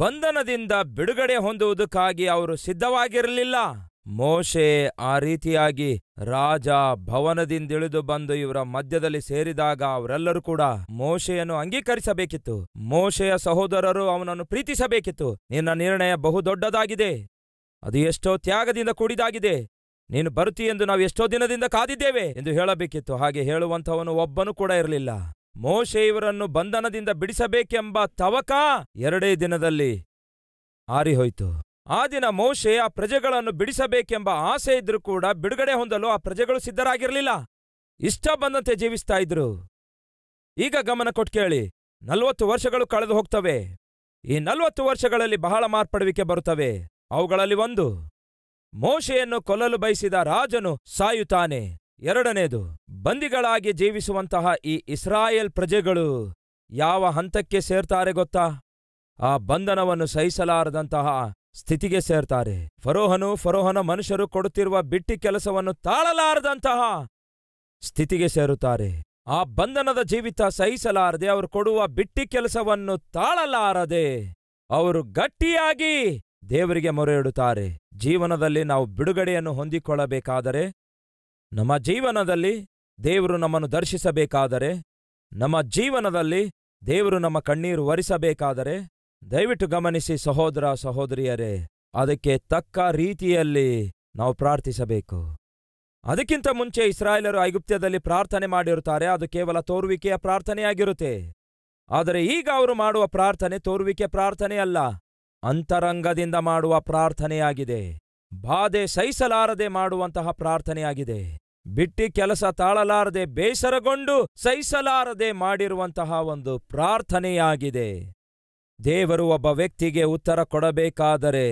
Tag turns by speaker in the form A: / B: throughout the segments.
A: ಬಂಧನದಿಂದ ಬಿಡುಗಡೆ ಹೊಂದುವುದಕ್ಕಾಗಿ ಅವರು ಸಿದ್ಧವಾಗಿರಲಿಲ್ಲ ಮೋಶೆ ಆ ರೀತಿಯಾಗಿ ರಾಜ ಭವನದಿಂದಿಳಿದು ಬಂದು ಇವರ ಮಧ್ಯದಲ್ಲಿ ಸೇರಿದಾಗ ಅವರೆಲ್ಲರೂ ಕೂಡ ಮೋಶೆಯನ್ನು ಅಂಗೀಕರಿಸಬೇಕಿತ್ತು ಮೋಶೆಯ ಸಹೋದರರು ಅವನನ್ನು ಪ್ರೀತಿಸಬೇಕಿತ್ತು ನಿನ್ನ ನಿರ್ಣಯ ಬಹುದೊಡ್ಡದಾಗಿದೆ ಅದು ಎಷ್ಟೋ ತ್ಯಾಗದಿಂದ ಕೂಡಿದಾಗಿದೆ ನೀನು ಎಂದು ನಾವು ಎಷ್ಟೋ ದಿನದಿಂದ ಕಾದಿದ್ದೇವೆ ಎಂದು ಹೇಳಬೇಕಿತ್ತು ಹಾಗೆ ಹೇಳುವಂಥವನು ಒಬ್ಬನು ಕೂಡ ಇರಲಿಲ್ಲ ಮೋಶೆ ಇವರನ್ನು ಬಂಧನದಿಂದ ಬಿಡಿಸಬೇಕೆಂಬ ತವಕ ಎರಡೇ ದಿನದಲ್ಲಿ ಆರಿಹೋಯ್ತು ಆ ದಿನ ಮೋಶೆ ಆ ಪ್ರಜೆಗಳನ್ನು ಬಿಡಿಸಬೇಕೆಂಬ ಆಸೆ ಇದ್ರೂ ಕೂಡ ಬಿಡುಗಡೆ ಹೊಂದಲು ಆ ಪ್ರಜೆಗಳು ಸಿದ್ಧರಾಗಿರಲಿಲ್ಲ ಇಷ್ಟ ಬಂದಂತೆ ಜೀವಿಸ್ತಾ ಇದ್ರು ಈಗ ಗಮನ ಕೊಟ್ಟು ಕೇಳಿ ನಲ್ವತ್ತು ವರ್ಷಗಳು ಕಳೆದು ಹೋಗ್ತವೆ ಈ ನಲ್ವತ್ತು ವರ್ಷಗಳಲ್ಲಿ ಬಹಳ ಮಾರ್ಪಡುವಿಕೆ ಬರುತ್ತವೆ ಅವುಗಳಲ್ಲಿ ಒಂದು ಮೋಶೆಯನ್ನು ಕೊಲ್ಲಲು ಬಯಸಿದ ರಾಜನು ಸಾಯುತ್ತಾನೆ ಎರಡನೇದು ಬಂದಿಗಳಾಗಿ ಜೀವಿಸುವಂತಹ ಈ ಇಸ್ರಾಯೇಲ್ ಪ್ರಜೆಗಳು ಯಾವ ಹಂತಕ್ಕೆ ಸೇರ್ತಾರೆ ಗೊತ್ತಾ ಆ ಬಂಧನವನ್ನು ಸಹಿಸಲಾರದಂತಹ ಸ್ಥಿತಿಗೆ ಸೇರ್ತಾರೆ ಫರೋಹನು ಫರೋಹನ ಮನುಷ್ಯರು ಕೊಡುತ್ತಿರುವ ಬಿಟ್ಟಿ ಕೆಲಸವನ್ನು ತಾಳಲಾರದಂತಹ ಸ್ಥಿತಿಗೆ ಸೇರುತ್ತಾರೆ ಆ ಬಂಧನದ ಜೀವಿತ ಸಹಿಸಲಾರದೆ ಅವರು ಕೊಡುವ ಬಿಟ್ಟಿ ಕೆಲಸವನ್ನು ತಾಳಲಾರದೆ ಅವರು ಗಟ್ಟಿಯಾಗಿ ದೇವರಿಗೆ ಮೊರೆ ಇಡುತ್ತಾರೆ ಜೀವನದಲ್ಲಿ ನಾವು ಬಿಡುಗಡೆಯನ್ನು ಹೊಂದಿಕೊಳ್ಳಬೇಕಾದರೆ ನಮ್ಮ ಜೀವನದಲ್ಲಿ ದೇವರು ನಮ್ಮನ್ನು ದರ್ಶಿಸಬೇಕಾದರೆ ನಮ್ಮ ಜೀವನದಲ್ಲಿ ದೇವರು ನಮ್ಮ ಕಣ್ಣೀರು ಒರೆಸಬೇಕಾದರೆ ದಯವಿಟ್ಟು ಗಮನಿಸಿ ಸಹೋದರ ಸಹೋದರಿಯರೇ ಅದಕ್ಕೆ ತಕ್ಕ ರೀತಿಯಲ್ಲಿ ನಾವು ಪ್ರಾರ್ಥಿಸಬೇಕು ಅದಕ್ಕಿಂತ ಮುಂಚೆ ಇಸ್ರಾಯೇಲರು ಐಗುಪ್ತ್ಯದಲ್ಲಿ ಪ್ರಾರ್ಥನೆ ಮಾಡಿರುತ್ತಾರೆ ಅದು ಕೇವಲ ತೋರುವಿಕೆಯ ಪ್ರಾರ್ಥನೆಯಾಗಿರುತ್ತೆ ಆದರೆ ಈಗ ಅವರು ಮಾಡುವ ಪ್ರಾರ್ಥನೆ ತೋರುವಿಕೆ ಪ್ರಾರ್ಥನೆಯಲ್ಲ ಅಂತರಂಗದಿಂದ ಮಾಡುವ ಪ್ರಾರ್ಥನೆಯಾಗಿದೆ ಬಾಧೆ ಸಹಿಸಲಾರದೆ ಮಾಡುವಂತಹ ಪ್ರಾರ್ಥನೆಯಾಗಿದೆ ಬಿಟ್ಟಿ ಕೆಲಸ ತಾಳಲಾರದೆ ಬೇಸರಗೊಂಡು ಸಹಿಸಲಾರದೆ ಮಾಡಿರುವಂತಹ ಒಂದು ಪ್ರಾರ್ಥನೆಯಾಗಿದೆ ದೇವರು ಒಬ್ಬ ವ್ಯಕ್ತಿಗೆ ಉತ್ತರ ಕೊಡಬೇಕಾದರೆ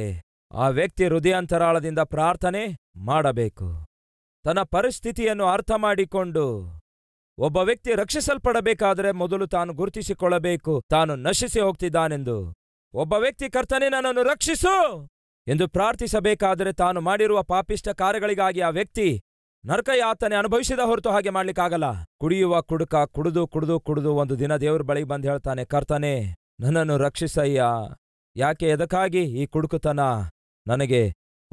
A: ಆ ವ್ಯಕ್ತಿ ಹೃದಯಾಂತರಾಳದಿಂದ ಪ್ರಾರ್ಥನೆ ಮಾಡಬೇಕು ತನ್ನ ಪರಿಸ್ಥಿತಿಯನ್ನು ಅರ್ಥ ಮಾಡಿಕೊಂಡು ಒಬ್ಬ ವ್ಯಕ್ತಿ ರಕ್ಷಿಸಲ್ಪಡಬೇಕಾದರೆ ಮೊದಲು ತಾನು ಗುರುತಿಸಿಕೊಳ್ಳಬೇಕು ತಾನು ನಶಿಸಿ ಹೋಗ್ತಿದ್ದಾನೆಂದು ಒಬ್ಬ ವ್ಯಕ್ತಿ ಕರ್ತನೆ ನನ್ನನ್ನು ರಕ್ಷಿಸು ಎಂದು ಪ್ರಾರ್ಥಿಸಬೇಕಾದರೆ ತಾನು ಮಾಡಿರುವ ಪಾಪಿಷ್ಟ ಕಾರ್ಯಗಳಿಗಾಗಿ ಆ ವ್ಯಕ್ತಿ ಯಾತನೆ ಅನುಭವಿಸಿದ ಹೊರತು ಹಾಗೆ ಮಾಡ್ಲಿಕ್ಕಾಗಲ್ಲ ಕುಡಿಯುವ ಕುಡುಕ ಕುಡಿದು ಕುಡಿದು ಕುಡಿದು ಒಂದು ದಿನ ದೇವರ ಬಳಿ ಬಂದು ಹೇಳ್ತಾನೆ ಕರ್ತನೆ ನನ್ನನ್ನು ರಕ್ಷಿಸಯ್ಯ ಯಾಕೆ ಎದಕ್ಕಾಗಿ ಈ ಕುಡುಕುತನ ನನಗೆ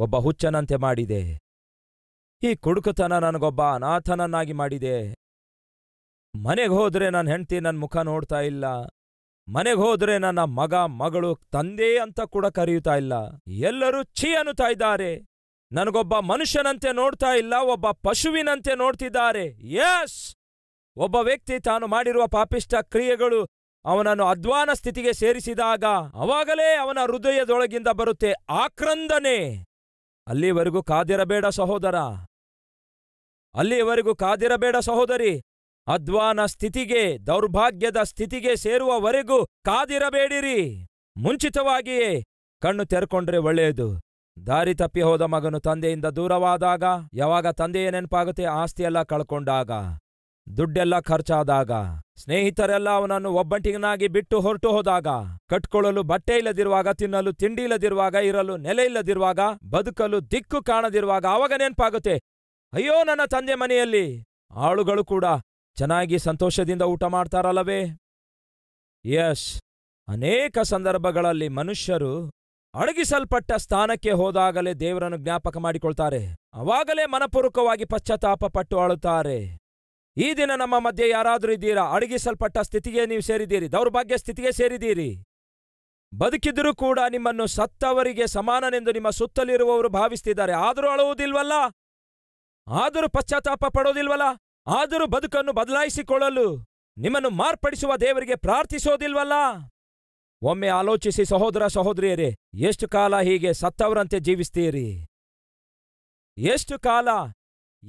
A: ಒಬ್ಬ ಹುಚ್ಚನಂತೆ ಮಾಡಿದೆ ಈ ಕುಡುಕುತನ ನನಗೊಬ್ಬ ಅನಾಥನನ್ನಾಗಿ ಮಾಡಿದೆ ಮನೆಗೆ ಹೋದ್ರೆ ನನ್ನ ಹೆಂಡ್ತಿ ನನ್ನ ಮುಖ ನೋಡ್ತಾ ಇಲ್ಲ ಮನೆಗೆ ಹೋದ್ರೆ ನನ್ನ ಮಗ ಮಗಳು ತಂದೆ ಅಂತ ಕೂಡ ಕರೆಯುತ್ತಾ ಇಲ್ಲ ಎಲ್ಲರೂ ಛೀ ಅನ್ನುತ್ತಾ ಇದ್ದಾರೆ ನನಗೊಬ್ಬ ಮನುಷ್ಯನಂತೆ ನೋಡ್ತಾ ಇಲ್ಲ ಒಬ್ಬ ಪಶುವಿನಂತೆ ನೋಡ್ತಿದ್ದಾರೆ ಯಸ್ ಒಬ್ಬ ವ್ಯಕ್ತಿ ತಾನು ಮಾಡಿರುವ ಪಾಪಿಷ್ಟ ಕ್ರಿಯೆಗಳು ಅವನನ್ನು ಅಧ್ವಾನ ಸ್ಥಿತಿಗೆ ಸೇರಿಸಿದಾಗ ಅವಾಗಲೇ ಅವನ ಹೃದಯದೊಳಗಿಂದ ಬರುತ್ತೆ ಆಕ್ರಂದನೆ ಅಲ್ಲಿವರೆಗೂ ಕಾದಿರಬೇಡ ಸಹೋದರ ಅಲ್ಲಿವರೆಗೂ ಕಾದಿರಬೇಡ ಸಹೋದರಿ ಅಧ್ವಾನ ಸ್ಥಿತಿಗೆ ದೌರ್ಭಾಗ್ಯದ ಸ್ಥಿತಿಗೆ ಸೇರುವವರೆಗೂ ಕಾದಿರಬೇಡಿರಿ ಮುಂಚಿತವಾಗಿಯೇ ಕಣ್ಣು ತೆರ್ಕೊಂಡ್ರೆ ಒಳ್ಳೆಯದು ದಾರಿ ತಪ್ಪಿ ಹೋದ ಮಗನು ತಂದೆಯಿಂದ ದೂರವಾದಾಗ ಯಾವಾಗ ತಂದೆಯೇ ನೆನಪಾಗುತ್ತೆ ಆಸ್ತಿಯೆಲ್ಲ ಕಳ್ಕೊಂಡಾಗ ದುಡ್ಡೆಲ್ಲ ಖರ್ಚಾದಾಗ ಸ್ನೇಹಿತರೆಲ್ಲ ಅವನನ್ನು ಒಬ್ಬಂಟಿಗನಾಗಿ ಬಿಟ್ಟು ಹೊರಟು ಹೋದಾಗ ಕಟ್ಕೊಳ್ಳಲು ಬಟ್ಟೆ ಇಲ್ಲದಿರುವಾಗ ತಿನ್ನಲು ತಿಂಡಿ ಇಲ್ಲದಿರುವಾಗ ಇರಲು ನೆಲೆ ಇಲ್ಲದಿರುವಾಗ ಬದುಕಲು ದಿಕ್ಕು ಕಾಣದಿರುವಾಗ ಆವಾಗ ನೆನಪಾಗುತ್ತೆ ಅಯ್ಯೋ ನನ್ನ ತಂದೆ ಮನೆಯಲ್ಲಿ ಆಳುಗಳು ಕೂಡ ಚೆನ್ನಾಗಿ ಸಂತೋಷದಿಂದ ಊಟ ಮಾಡ್ತಾರಲ್ಲವೇ ಯಶ್ ಅನೇಕ ಸಂದರ್ಭಗಳಲ್ಲಿ ಮನುಷ್ಯರು ಅಡಗಿಸಲ್ಪಟ್ಟ ಸ್ಥಾನಕ್ಕೆ ಹೋದಾಗಲೇ ದೇವರನ್ನು ಜ್ಞಾಪಕ ಮಾಡಿಕೊಳ್ತಾರೆ ಅವಾಗಲೇ ಮನಪೂರ್ವಕವಾಗಿ ಪಶ್ಚಾತ್ತಾಪ ಪಟ್ಟು ಅಳುತ್ತಾರೆ ಈ ದಿನ ನಮ್ಮ ಮಧ್ಯೆ ಯಾರಾದರೂ ಇದ್ದೀರಾ ಅಡಗಿಸಲ್ಪಟ್ಟ ಸ್ಥಿತಿಗೆ ನೀವು ಸೇರಿದ್ದೀರಿ ದೌರ್ಭಾಗ್ಯ ಸ್ಥಿತಿಗೆ ಸೇರಿದ್ದೀರಿ ಬದುಕಿದರೂ ಕೂಡ ನಿಮ್ಮನ್ನು ಸತ್ತವರಿಗೆ ಸಮಾನನೆಂದು ನಿಮ್ಮ ಸುತ್ತಲಿರುವವರು ಭಾವಿಸ್ತಿದ್ದಾರೆ ಆದರೂ ಅಳುವುದಿಲ್ವಲ್ಲ ಆದರೂ ಪಶ್ಚಾತ್ತಾಪ ಪಡೋದಿಲ್ವಲ್ಲ ಆದರೂ ಬದುಕನ್ನು ಬದಲಾಯಿಸಿಕೊಳ್ಳಲು ನಿಮ್ಮನ್ನು ಮಾರ್ಪಡಿಸುವ ದೇವರಿಗೆ ಪ್ರಾರ್ಥಿಸೋದಿಲ್ವಲ್ಲ ಒಮ್ಮೆ ಆಲೋಚಿಸಿ ಸಹೋದರ ಸಹೋದರಿಯರೇ ಎಷ್ಟು ಕಾಲ ಹೀಗೆ ಸತ್ತವರಂತೆ ಜೀವಿಸ್ತೀರಿ ಎಷ್ಟು ಕಾಲ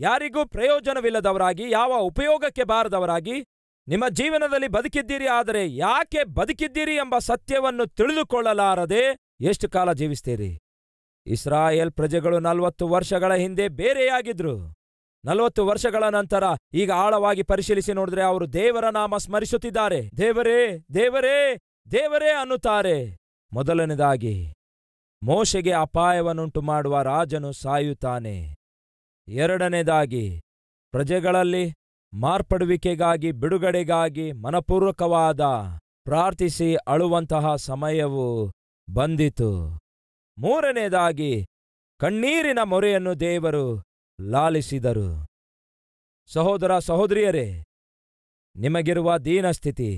A: ಯಾರಿಗೂ ಪ್ರಯೋಜನವಿಲ್ಲದವರಾಗಿ ಯಾವ ಉಪಯೋಗಕ್ಕೆ ಬಾರದವರಾಗಿ ನಿಮ್ಮ ಜೀವನದಲ್ಲಿ ಬದುಕಿದ್ದೀರಿ ಆದರೆ ಯಾಕೆ ಬದುಕಿದ್ದೀರಿ ಎಂಬ ಸತ್ಯವನ್ನು ತಿಳಿದುಕೊಳ್ಳಲಾರದೆ ಎಷ್ಟು ಕಾಲ ಜೀವಿಸ್ತೀರಿ ಇಸ್ರಾಯೇಲ್ ಪ್ರಜೆಗಳು ನಲವತ್ತು ವರ್ಷಗಳ ಹಿಂದೆ ಬೇರೆಯಾಗಿದ್ರು ನಲವತ್ತು ವರ್ಷಗಳ ನಂತರ ಈಗ ಆಳವಾಗಿ ಪರಿಶೀಲಿಸಿ ನೋಡಿದ್ರೆ ಅವರು ದೇವರ ನಾಮ ಸ್ಮರಿಸುತ್ತಿದ್ದಾರೆ ದೇವರೇ ದೇವರೇ ದೇವರೇ ಅನ್ನುತ್ತಾರೆ ಮೊದಲನೇದಾಗಿ ಮೋಶೆಗೆ ಅಪಾಯವನ್ನುಂಟು ಮಾಡುವ ರಾಜನು ಸಾಯುತ್ತಾನೆ ಎರಡನೇದಾಗಿ ಪ್ರಜೆಗಳಲ್ಲಿ ಮಾರ್ಪಡುವಿಕೆಗಾಗಿ ಬಿಡುಗಡೆಗಾಗಿ ಮನಪೂರ್ವಕವಾದ ಪ್ರಾರ್ಥಿಸಿ ಅಳುವಂತಹ ಸಮಯವು ಬಂದಿತು ಮೂರನೇದಾಗಿ ಕಣ್ಣೀರಿನ ಮೊರೆಯನ್ನು ದೇವರು ಲಾಲಿಸಿದರು ಸಹೋದರ ಸಹೋದರಿಯರೇ ನಿಮಗಿರುವ ದೀನಸ್ಥಿತಿ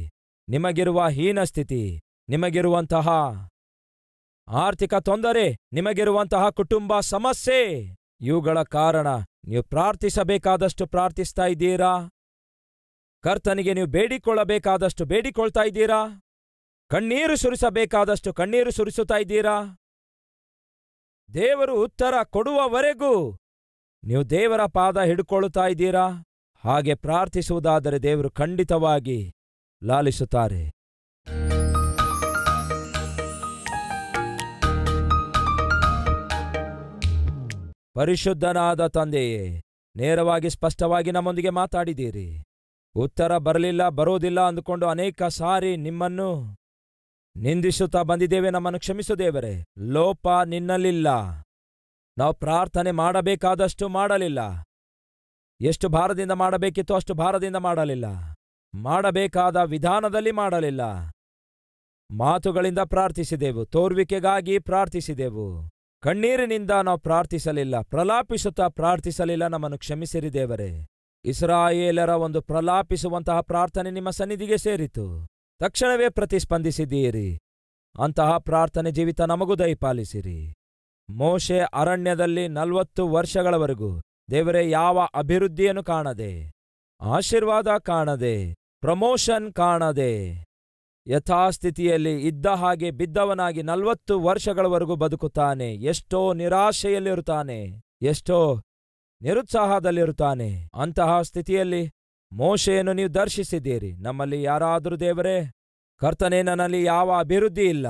A: ನಿಮಗಿರುವ ಹೀನಸ್ಥಿತಿ ನಿಮಗಿರುವಂತಹ ಆರ್ಥಿಕ ತೊಂದರೆ ನಿಮಗಿರುವಂತಹ ಕುಟುಂಬ ಸಮಸ್ಯೆ ಇವುಗಳ ಕಾರಣ ನೀವು ಪ್ರಾರ್ಥಿಸಬೇಕಾದಷ್ಟು ಪ್ರಾರ್ಥಿಸ್ತಾ ಇದ್ದೀರಾ ಕರ್ತನಿಗೆ ನೀವು ಬೇಡಿಕೊಳ್ಳಬೇಕಾದಷ್ಟು ಬೇಡಿಕೊಳ್ತಾ ಇದ್ದೀರಾ ಕಣ್ಣೀರು ಸುರಿಸಬೇಕಾದಷ್ಟು ಕಣ್ಣೀರು ಸುರಿಸುತ್ತಾ ಇದ್ದೀರಾ ದೇವರು ಉತ್ತರ ಕೊಡುವವರೆಗೂ ನೀವು ದೇವರ ಪಾದ ಹಿಡ್ಕೊಳ್ಳುತ್ತಾ ಇದ್ದೀರಾ ಹಾಗೆ ಪ್ರಾರ್ಥಿಸುವುದಾದರೆ ದೇವರು ಖಂಡಿತವಾಗಿ ಲಾಲಿಸುತ್ತಾರೆ ಪರಿಶುದ್ಧನಾದ ತಂದೆಯೇ ನೇರವಾಗಿ ಸ್ಪಷ್ಟವಾಗಿ ನಮ್ಮೊಂದಿಗೆ ಮಾತಾಡಿದ್ದೀರಿ ಉತ್ತರ ಬರಲಿಲ್ಲ ಬರೋದಿಲ್ಲ ಅಂದುಕೊಂಡು ಅನೇಕ ಸಾರಿ ನಿಮ್ಮನ್ನು ನಿಂದಿಸುತ್ತಾ ಬಂದಿದ್ದೇವೆ ನಮ್ಮನ್ನು ಕ್ಷಮಿಸು ದೇವರೇ ಲೋಪ ನಿನ್ನಲ್ಲಿಲ್ಲ ನಾವು ಪ್ರಾರ್ಥನೆ ಮಾಡಬೇಕಾದಷ್ಟು ಮಾಡಲಿಲ್ಲ ಎಷ್ಟು ಭಾರದಿಂದ ಮಾಡಬೇಕಿತ್ತು ಅಷ್ಟು ಭಾರದಿಂದ ಮಾಡಲಿಲ್ಲ ಮಾಡಬೇಕಾದ ವಿಧಾನದಲ್ಲಿ ಮಾಡಲಿಲ್ಲ ಮಾತುಗಳಿಂದ ಪ್ರಾರ್ಥಿಸಿದೆವು ತೋರ್ವಿಕೆಗಾಗಿ ಪ್ರಾರ್ಥಿಸಿದೆವು ಕಣ್ಣೀರಿನಿಂದ ನಾವು ಪ್ರಾರ್ಥಿಸಲಿಲ್ಲ ಪ್ರಲಾಪಿಸುತ್ತಾ ಪ್ರಾರ್ಥಿಸಲಿಲ್ಲ ನಮ್ಮನ್ನು ಕ್ಷಮಿಸಿರಿ ದೇವರೇ ಇಸ್ರಾಯೇಲರ ಒಂದು ಪ್ರಲಾಪಿಸುವಂತಹ ಪ್ರಾರ್ಥನೆ ನಿಮ್ಮ ಸನ್ನಿಧಿಗೆ ಸೇರಿತು ತಕ್ಷಣವೇ ಪ್ರತಿಸ್ಪಂದಿಸಿದ್ದೀರಿ ಅಂತಹ ಪ್ರಾರ್ಥನೆ ಜೀವಿತ ನಮಗೂ ದಯಪಾಲಿಸಿರಿ ಮೋಶೆ ಅರಣ್ಯದಲ್ಲಿ ನಲವತ್ತು ವರ್ಷಗಳವರೆಗೂ ದೇವರೇ ಯಾವ ಅಭಿವೃದ್ಧಿಯನ್ನು ಕಾಣದೆ ಆಶೀರ್ವಾದ ಕಾಣದೆ ಪ್ರಮೋಷನ್ ಕಾಣದೆ ಯಥಾಸ್ಥಿತಿಯಲ್ಲಿ ಇದ್ದ ಹಾಗೆ ಬಿದ್ದವನಾಗಿ ನಲವತ್ತು ವರ್ಷಗಳವರೆಗೂ ಬದುಕುತ್ತಾನೆ ಎಷ್ಟೋ ನಿರಾಶೆಯಲ್ಲಿರುತ್ತಾನೆ ಎಷ್ಟೋ ನಿರುತ್ಸಾಹದಲ್ಲಿರುತ್ತಾನೆ ಅಂತಹ ಸ್ಥಿತಿಯಲ್ಲಿ ಮೋಶೆಯನ್ನು ನೀವು ದರ್ಶಿಸಿದ್ದೀರಿ ನಮ್ಮಲ್ಲಿ ಯಾರಾದರೂ ದೇವರೇ ಕರ್ತನೇ ನನ್ನಲ್ಲಿ ಯಾವ ಅಭಿವೃದ್ಧಿ ಇಲ್ಲ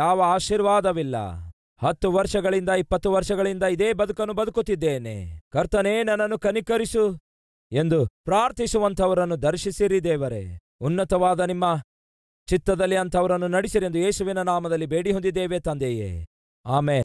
A: ಯಾವ ಆಶೀರ್ವಾದವಿಲ್ಲ ಹತ್ತು ವರ್ಷಗಳಿಂದ ಇಪ್ಪತ್ತು ವರ್ಷಗಳಿಂದ ಇದೇ ಬದುಕನ್ನು ಬದುಕುತ್ತಿದ್ದೇನೆ ಕರ್ತನೇ ನನ್ನನ್ನು ಕನಿಕರಿಸು ಎಂದು ಪ್ರಾರ್ಥಿಸುವಂಥವರನ್ನು ದರ್ಶಿಸಿರಿ ದೇವರೇ ಉನ್ನತವಾದ ನಿಮ್ಮ ಚಿತ್ತದಲ್ಲಿ ಅಂಥವರನ್ನು ನಡೆಸಿರಿ ಎಂದು ಯೇಸುವಿನ ನಾಮದಲ್ಲಿ ಬೇಡಿ ಹೊಂದಿದ್ದೇವೆ ತಂದೆಯೇ ಆಮೇಲೆ